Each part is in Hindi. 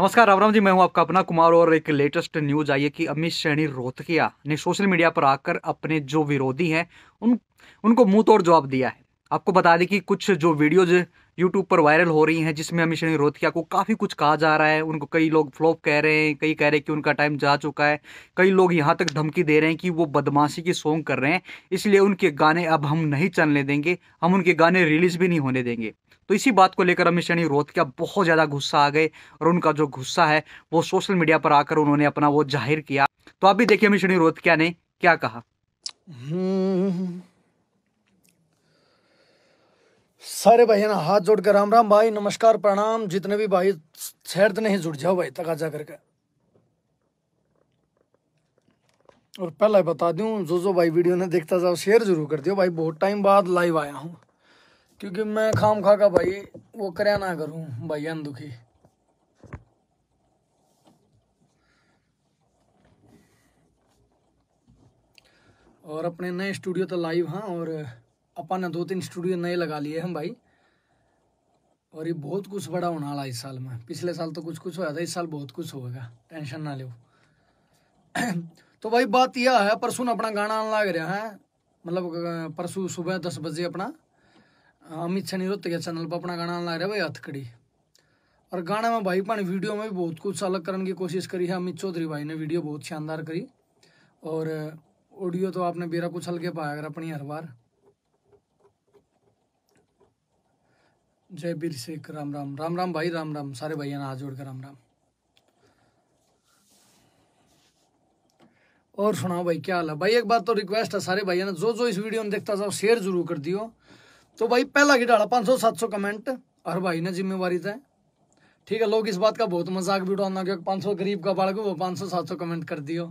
नमस्कार राम राम जी मैं हूं आपका अपना कुमार और एक लेटेस्ट न्यूज आई है कि अमित सैनी रोहतकिया ने सोशल मीडिया पर आकर अपने जो विरोधी हैं उन उनको मुंह तोड़ जवाब दिया है आपको बता दें कि कुछ जो वीडियोज यूट्यूब पर वायरल हो रही हैं जिसमें अमित सैनी रोहतकिया को काफ़ी कुछ कहा जा रहा है उनको कई लोग फ्लॉप कह रहे हैं कई कह रहे हैं कि उनका टाइम जा चुका है कई लोग यहाँ तक धमकी दे रहे हैं कि वो बदमाशी की सॉन्ग कर रहे हैं इसलिए उनके गाने अब हम नहीं चलने देंगे हम उनके गाने रिलीज भी नहीं होने देंगे तो इसी बात को लेकर अमित सैनी रोहत का बहुत ज़्यादा गुस्सा आ गए और उनका जो गुस्सा है वो सोशल मीडिया पर आकर उन्होंने अपना वो जाहिर किया तो आप भी देखिए अमित सैनी रोहत क्या ने क्या कहा हम्म। सारे भाई ना हाथ जोड़कर राम राम भाई नमस्कार प्रणाम जितने भी भाई शहर नहीं जुड़ जाओ भाई तकाजा करके और पहला बता दूं जो जो भाई वीडियो ने देखता जाओ शेयर जरूर कर दियो भाई बहुत टाइम बाद लाइव आया हूँ क्योंकि मैं खाम खा का भाई वो करया ना करूँ भाई दुखी और अपने नए स्टूडियो तो लाइव हाँ और अपा ने दो तीन स्टूडियो नए लगा लिए हैं भाई और ये बहुत कुछ बड़ा होने वाला इस साल में पिछले साल तो कुछ कुछ होया था इस साल बहुत कुछ होगा टेंशन ना लो तो भाई बात यह है परसों अपना गाना आने लग रहा है मतलब परसों सुबह दस बजे अपना अमित सनी रोते के चैनल पर अपना गाना ला रहा है भाई हथकड़ी और गाने में भाई पानी वीडियो में भी बहुत कुछ अलग करने की कोशिश करी है अमित चौधरी भाई ने वीडियो बहुत शानदार करी और ऑडियो तो आपने बेरा कुछ हल्के पाया अगर अपनी हर बार जय बीर शेख राम राम राम राम भाई राम राम सारे भाइयों ने हाथ जोड़कर राम राम और सुनाओ भाई क्या हाल है भाई एक बात तो रिक्वेस्ट है सारे भाइयों ने जो जो इस वीडियो में देखता था शेयर जरूर कर दियो तो भाई पहला की डाला पाँच सौ सात सौ कमेंट और भाई ने जिम्मेवारी तय तो ठीक है लोग इस बात का बहुत मजाक भी उठाना क्योंकि पाँच सौ गरीब का बाढ़ वो पाँच सौ सात सौ कमेंट कर दियो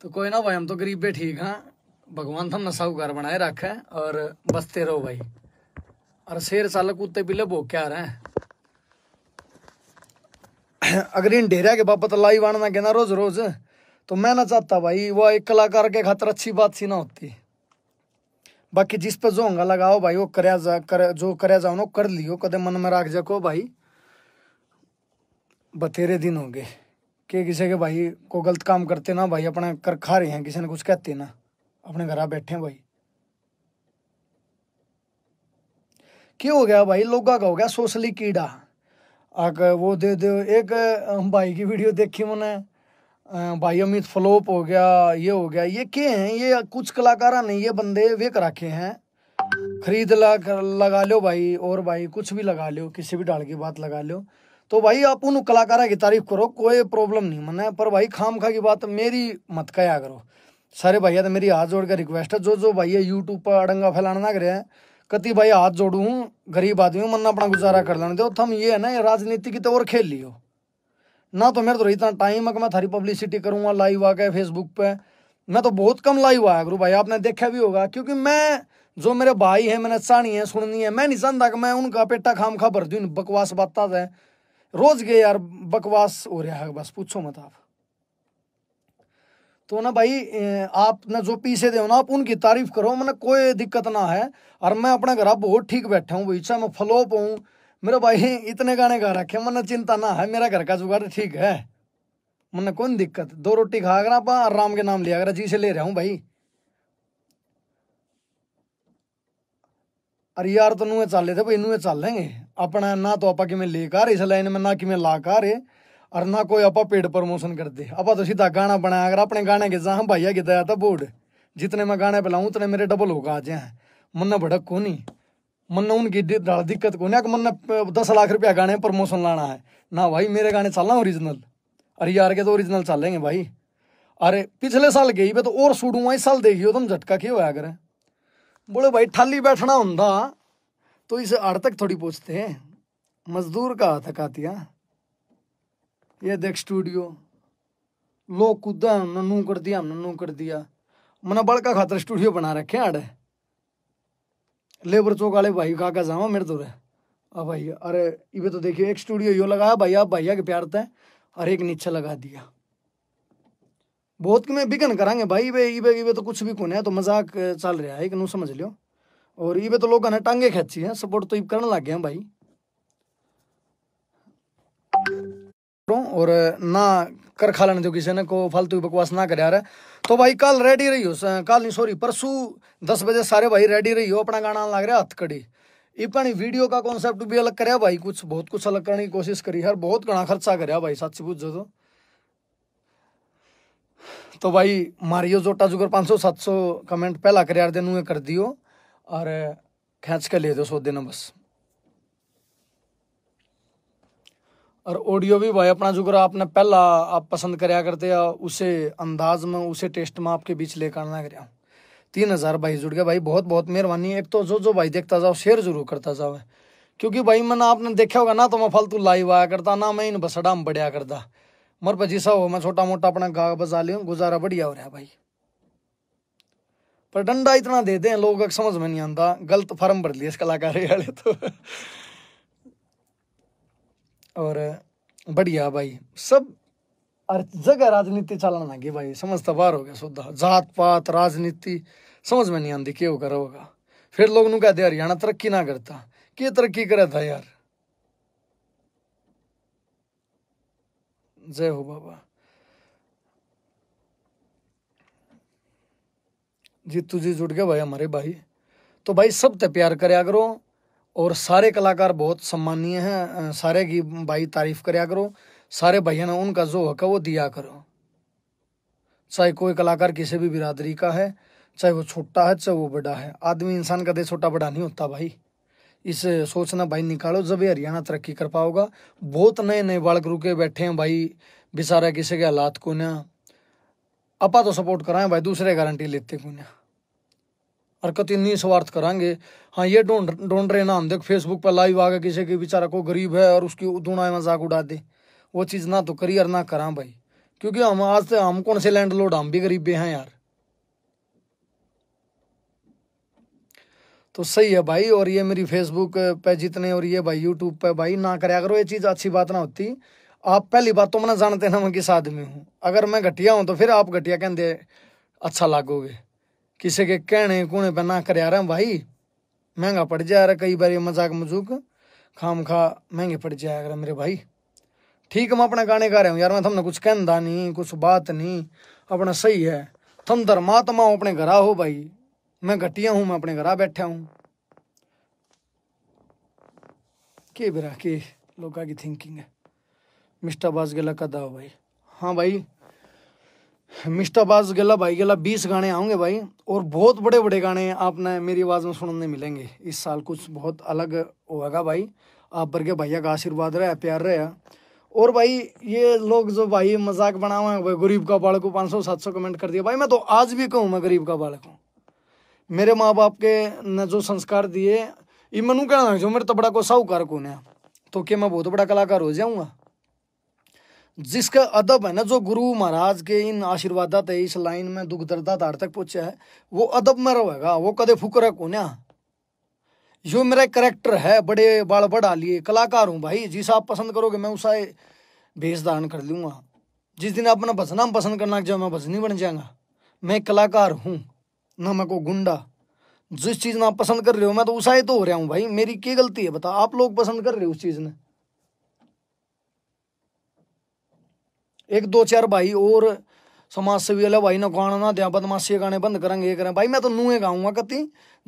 तो कोई ना भाई हम तो गरीब भी ठीक हैं हाँ। भगवान थम तो घर बनाए रखे और बसते रहो भाई और शेर साल कुत्ते पीले भोग क्या रहे अगर इन डेरिया के बापत तो लाई वाणना कहना रोज रोज तो मैं ना चाहता भाई वो एक कलाकार के खातर अच्छी बात सी ना होती बाकी जिस पर जो होंगा लगाओ भाई वो कर जा कर जो कर जाओ ना कर लियो कदे मन में राख जाको भाई बतेरे दिन होंगे कि किसी के भाई को गलत काम करते ना भाई अपने कर खा रहे हैं किसी ने कुछ कहते ना अपने घर बैठे हैं भाई क्यों हो गया भाई लोगा का हो गया सोशली कीड़ा आकर वो दे दो एक भाई की वीडियो देखी मैंने भाई अमित फ्लोप हो गया ये हो गया ये के हैं ये कुछ कलाकारा नहीं ये बंदे वे कराके हैं खरीद लगा लगा लो भाई और भाई कुछ भी लगा लो किसी भी डाल की बात लगा लो तो भाई आप उन कलाकार की तारीफ करो कोई प्रॉब्लम नहीं मना पर भाई खाम खा की बात मेरी मत कया करो सारे भैया तो मेरी हाथ जोड़ के रिक्वेस्ट है जो जो है यूट्यूब पर अड़ंगा फैलाना ना करे कति भाई हाथ जोड़ू गरीब आदमी मन अपना गुजारा कर लेने दो तो हम ये है ना ये राजनीति की तो और खेल लियो ना तो मेरे तो इतना टाइम है कि मैं थारी पब्लिसिटी करूँगा लाइव आके फेसबुक पे मैं तो बहुत कम लाइव आया करूँ भाई आपने देखा भी होगा क्योंकि मैं जो मेरे भाई हैं मैंने चाणी है सुननी है मैं नहीं जानता कि मैं उनका पेटा खाम खा भर दूँ बकवास बाता है रोज गए यार बकवास हो रहा है बस पूछो मत आप तो ना भाई आपने जो पीछे दे ना आप उनकी तारीफ करो मैंने कोई दिक्कत ना है और मैं अपने घर बहुत ठीक बैठा हूँ भाई चाहे मैं फ्लोप हूँ मेरे भाई इतने गाने गा रखे मन चिंता ना है मेरा घर का जुगाड़ ठीक है मन कौन दिक्कत दो रोटी खा कर आराम के नाम लिया कर जी से ले रहा हूँ भाई अरे यार तो नुए चाले थे भाई नुए चाल लेंगे अपना ना तो आपा कि मैं लेकर इस लाइन में ना कि मैं लाकर और ना कोई आपा पेड प्रमोशन करते आपा तो सीधा गाना बनाया अगर अपने गाने के जहाँ भाई की दया था तो बोर्ड जितने मैं गाने पे लाऊँ उतने मेरे डबल होगा आज यहाँ मुन्ना भड़क को नहीं मन उनकी दिक्कत को ना मन दस लाख रुपया गाने प्रमोशन लाना है ना भाई मेरे गाने चलना ओरिजिनल अरे यार के तो ओरिजिनल चलेंगे भाई अरे पिछले साल गई भाई तो और सूट इस साल देखियो तुम तो झटका क्यों होया करें बोले भाई ठाली बैठना होता तो इसे अड़ तक थोड़ी पूछते हैं मजदूर का हाथ कातिया ये देख स्टूडियो लोग कूदा हमने नू कर दिया हमने नू कर दिया मैंने बड़का खातर स्टूडियो बना रखे आड़े लेबर चौक वाले भाई का का जावा मेरे तो रे अब भाई अरे इवे तो देखियो एक स्टूडियो यो लगाया आप भैया के प्यार ते और एक नीचे लगा दिया बहुत कि मैं बिकन करांगे भाई इवे इवे इवे तो कुछ भी कौन है तो मजाक चल रहा है एक नु समझ लियो और इवे तो लोग ने टांगे खेची हैं सपोर्ट तो इब करने लग गए हैं भाई और ना कर खा लेने जो किसी ने को फालतू बकवास ना कर यार तो भाई कल रेडी रही हो कल नहीं सॉरी परसों दस बजे सारे भाई रेडी रही हो अपना गाना लग रहा है हथकड़ी इपाणी वीडियो का कॉन्सेप्ट भी अलग कराया भाई कुछ बहुत कुछ अलग करने की कोशिश करी यार बहुत घना खर्चा कर भाई सच पूछो तो तो भाई मारियो जोटा जुगर पाँच सौ सात सौ कमेंट पहला कर यार देनू कर दियो और खेच के ले दो सौ देना बस और ऑडियो भी भाई अपना जो आपने पहला आप पसंद कराया करते या उसे अंदाज में उसे टेस्ट में आपके बीच लेकर आना कराया तीन हज़ार भाई जुड़ गया भाई बहुत बहुत मेहरबानी एक तो जो जो भाई देखता जाओ शेयर जरूर करता जाओ क्योंकि भाई मैंने आपने देखा होगा ना तो मैं फालतू लाइव आया करता ना मैं इन बसड़ा में बढ़िया करता मर पर पजीसा हो मैं छोटा मोटा अपना गा बजा लियो गुजारा बढ़िया हो रहा है भाई पर डंडा इतना दे दे लोग समझ में नहीं आता गलत फर्म भर लिया इस कलाकार वाले तो और बढ़िया भाई सब जगह राजनीति चलाना लगे भाई समझ तो बार हो गया सुधा जात पात राजनीति समझ में नहीं आती क्यों करो होगा फिर लोग नु कहते हरियाणा तरक्की ना करता के तरक्की करे था यार जय हो बाबा जी तुझे जुट गया भाई हमारे भाई तो भाई सब ते प्यार करे करो और सारे कलाकार बहुत सम्मानीय हैं सारे की भाई तारीफ कराया करो सारे भैया ने उनका जो हक है वो दिया करो चाहे कोई कलाकार किसी भी बिरादरी का है चाहे वो छोटा है चाहे वो बड़ा है आदमी इंसान का दे छोटा बड़ा नहीं होता भाई इस सोचना भाई निकालो जब ये हरियाणा तरक्की कर पाओगा बहुत नए नए बालक रुके बैठे हैं भाई बेचारा किसी के हालात को ना अपा तो सपोर्ट कराएं भाई दूसरे गारंटी लेते को ना हरकत इन्हीं स्वार्थ करांगे हाँ ये ढूंढ ढूंढ रहे ना हम देख फेसबुक पर लाइव आ गए किसी के बेचारा को गरीब है और उसकी दुणाएं मजाक उड़ा दे वो चीज़ ना तो करियर ना करा भाई क्योंकि हम आज से हम कौन से लैंड लोड हम भी गरीब हैं यार तो सही है भाई और ये मेरी फेसबुक पे जितने और ये भाई यूट्यूब पे भाई ना कराया करो ये चीज़ अच्छी बात ना होती आप पहली बात तो मैं जानते ना मैं किस आदमी हूँ अगर मैं घटिया हूँ तो फिर आप घटिया कहते अच्छा लागोगे किसी के कहने कुने पे ना कर रहा भाई महंगा पड़ जाया रहा कई बार मजाक मजूक खाम खा महंगे पड़ जाया कर मेरे भाई ठीक मैं अपने गाने गा रहा हूँ यार मैं थमने कुछ कहता नहीं कुछ बात नहीं अपना सही है थम धर्मात्मा हो अपने घरा हो भाई मैं घटिया हूं मैं अपने घरा बैठा हूं के बेरा के लोग की थिंकिंग है मिस्टर बाज गला कदा हो भाई हाँ भाई मिस्टर बाज गला भाई गला बीस गाने आऊँगे भाई और बहुत बड़े बड़े गाने आपने मेरी आवाज़ में सुनने मिलेंगे इस साल कुछ बहुत अलग होगा भाई आप भर के भैया का आशीर्वाद रहा प्यार रहा और भाई ये लोग जो भाई मजाक बना हुए हैं भाई गरीब का बालक पाँच सौ सात सौ कमेंट कर दिया भाई मैं तो आज भी कहूँ मैं गरीब का बालक हूँ मेरे माँ बाप के ने जो संस्कार दिए ये मनु कहना जो मेरे तो बड़ा को साहूकार कौन है तो क्या मैं बहुत बड़ा कलाकार हो जाऊँगा जिसका अदब है ना जो गुरु महाराज के इन आशीर्वादा है इस लाइन में दुख दर्दा तार तक पहुंचा है वो अदब में रहेगा वो कदे फुकरा को ना जो मेरा करेक्टर है बड़े बाल बड़ा लिए कलाकार हूँ भाई जिस आप पसंद करोगे मैं उसा भेष धारण कर लूंगा जिस दिन आप अपना भजना पसंद करना चाहिए मैं भजनी बन जाऊँगा मैं कलाकार हूँ ना मैं को गुंडा जिस चीज़ ना आप पसंद कर रहे हो मैं तो उसा तो हो रहा हूँ भाई मेरी क्या गलती है बता आप लोग पसंद कर रहे हो उस चीज़ ने एक दो चार भाई और समाज सेवी वाले भाई ना गाना ना दिया बदमाशी गाने बंद करेंगे ये करें भाई मैं तो नुए गाऊंगा कति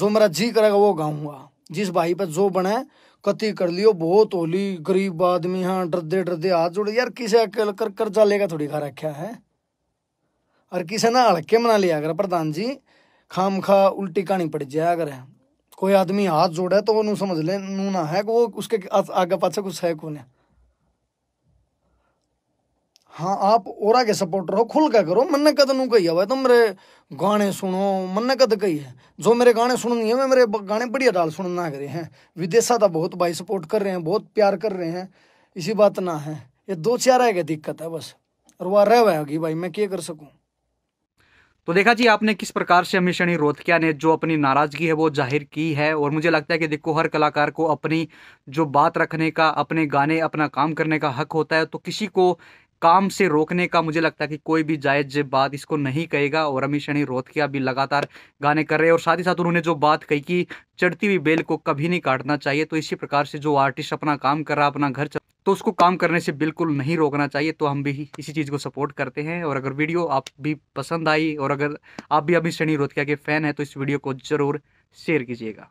जो मेरा जी करेगा वो गाऊंगा जिस भाई पर जो बने कति कर लियो बहुत होली गरीब आदमी हाँ डरदे डरदे हाथ जोड़े यार किसे कर कर्जा लेगा थोड़ी खा रखा है और किसे ना हड़के मना लिया अगर प्रधान जी खाम खा उल्टी कहानी पड़ जाए अगर कोई आदमी हाथ जोड़े तो वो समझ ले नू ना है वो उसके आगे पाछे कुछ है कौन है हाँ आप ओरा के सपोर्टर हो खुल का करो मन्ने कद नू कही है तो मेरे गाने सुनो मन्ने कद कही है जो मेरे गाने सुननी है मैं मेरे गाने बढ़िया डाल सुन ना करे हैं विदेशा तो बहुत भाई सपोर्ट कर रहे हैं बहुत प्यार कर रहे हैं इसी बात ना है ये दो चार है दिक्कत है बस और वह रह होगी भाई मैं क्या कर सकूँ तो देखा जी आपने किस प्रकार से मिशनी रोथकिया ने जो अपनी नाराज़गी है वो जाहिर की है और मुझे लगता है कि देखो हर कलाकार को अपनी जो बात रखने का अपने गाने अपना काम करने का हक होता है तो किसी को काम से रोकने का मुझे लगता है कि कोई भी जायज बात इसको नहीं कहेगा और रमेश रानी रोथकिया भी लगातार गाने कर रहे हैं और साथ ही साथ उन्होंने जो बात कही कि चढ़ती हुई बेल को कभी नहीं काटना चाहिए तो इसी प्रकार से जो आर्टिस्ट अपना काम कर रहा अपना घर चल तो उसको काम करने से बिल्कुल नहीं रोकना चाहिए तो हम भी इसी चीज़ को सपोर्ट करते हैं और अगर वीडियो आप भी पसंद आई और अगर आप भी अभी श्रेणी रोतकिया के फ़ैन हैं तो इस वीडियो को ज़रूर शेयर कीजिएगा